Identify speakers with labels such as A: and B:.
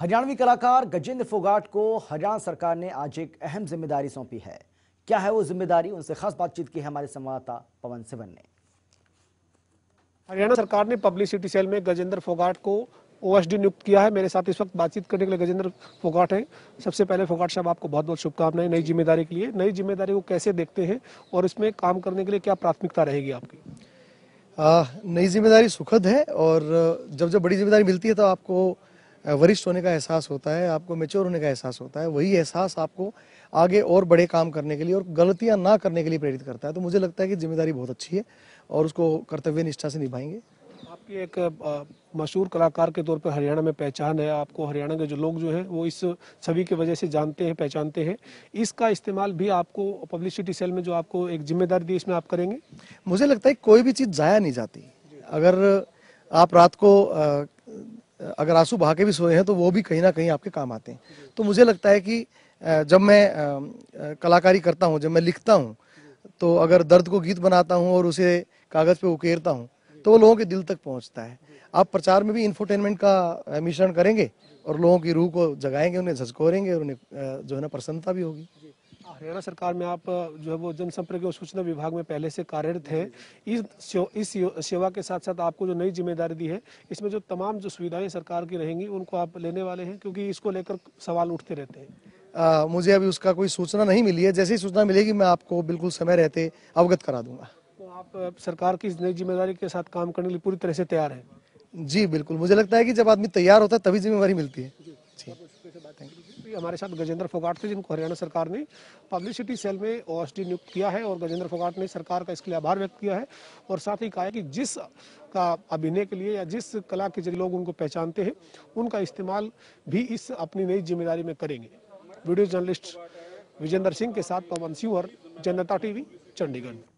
A: हरियाणवी कलाकार गजेंद्र फोगाट को हरियाणा सरकार ने आज एक अहम जिम्मेदारी
B: सौंपी है क्या है वो जिम्मेदारी उनसे खास बातचीत की है हमारे संवाददाता पवन सिवन ने हरियाणा सरकार ने पब्लिसिटी सेल में गजेंद्र फोगाट को ओएसडी नियुक्त किया है मेरे साथ इस वक्त बातचीत करने के लिए गजेंद्र फोगाट हैं सबसे पहले फोगाट साहब आपको बहुत बहुत शुभकामनाएं नई जिम्मेदारी के लिए नई जिम्मेदारी को कैसे देखते हैं और इसमें काम करने के लिए क्या प्राथमिकता रहेगी आपकी नई जिम्मेदारी सुखद है और जब जब बड़ी जिम्मेदारी मिलती है तो आपको
A: वरिष्ठ होने का एहसास होता है आपको मेच्योर होने का एहसास होता है वही एहसास आपको आगे और बड़े काम करने के लिए और गलतियां ना करने के लिए प्रेरित करता है तो मुझे लगता है कि जिम्मेदारी बहुत अच्छी है और उसको कर्तव्य निष्ठा से निभाएंगे
B: आपकी एक मशहूर कलाकार के तौर पर हरियाणा में पहचान है आपको हरियाणा के जो लोग जो है वो इस छवि की वजह से जानते हैं पहचानते हैं इसका इस्तेमाल भी आपको पब्लिसिटी सेल में जो आपको एक जिम्मेदारी दी इसमें आप करेंगे मुझे लगता है कोई भी चीज़ ज़ाया नहीं जाती अगर आप रात को अगर आंसू बहा के
A: भी सोए हैं तो वो भी कहीं ना कहीं आपके काम आते हैं तो मुझे लगता है कि जब मैं कलाकारी करता हूँ जब मैं लिखता हूँ तो अगर दर्द को गीत बनाता हूँ और उसे कागज़ पे उकेरता हूँ तो वो लोगों के दिल तक पहुँचता है आप प्रचार में भी इन्फोटेनमेंट का मिश्रण करेंगे और लोगों की रूह को जगाएंगे उन्हें झकोरेंगे और उन्हें जो है ना प्रसन्नता भी होगी
B: हरियाणा सरकार में आप जो है वो जनसंपर्क और सूचना विभाग में पहले से कार्यरत हैं इस इस सेवा के साथ साथ आपको जो नई जिम्मेदारी दी है इसमें जो तमाम जो सुविधाएं सरकार की रहेंगी उनको आप लेने वाले हैं क्योंकि इसको लेकर सवाल उठते रहते हैं
A: आ, मुझे अभी उसका कोई सूचना नहीं मिली है जैसे ही सूचना मिलेगी मैं आपको बिल्कुल समय रहते अवगत करा दूंगा
B: तो आप सरकार की नई जिम्मेदारी के साथ काम करने के लिए पूरी तरह से तैयार है जी बिल्कुल मुझे लगता है कि जब आदमी तैयार होता है तभी जिम्मेवारी मिलती है हमारे साथ गजेंद्र फोगाट थे जिनको हरियाणा सरकार ने पब्लिसिटी सेल में ओ नियुक्त किया है और गजेंद्र फोगाट ने सरकार का इसके लिए आभार व्यक्त किया है और साथ ही कहा है कि जिस का अभिनय के लिए या जिस कला के जरिए लोग उनको पहचानते हैं उनका इस्तेमाल भी इस अपनी नई जिम्मेदारी में करेंगे वीडियो जर्नलिस्ट विजेंद्र सिंह के साथ पवन सिंह और जनता टीवी चंडीगढ़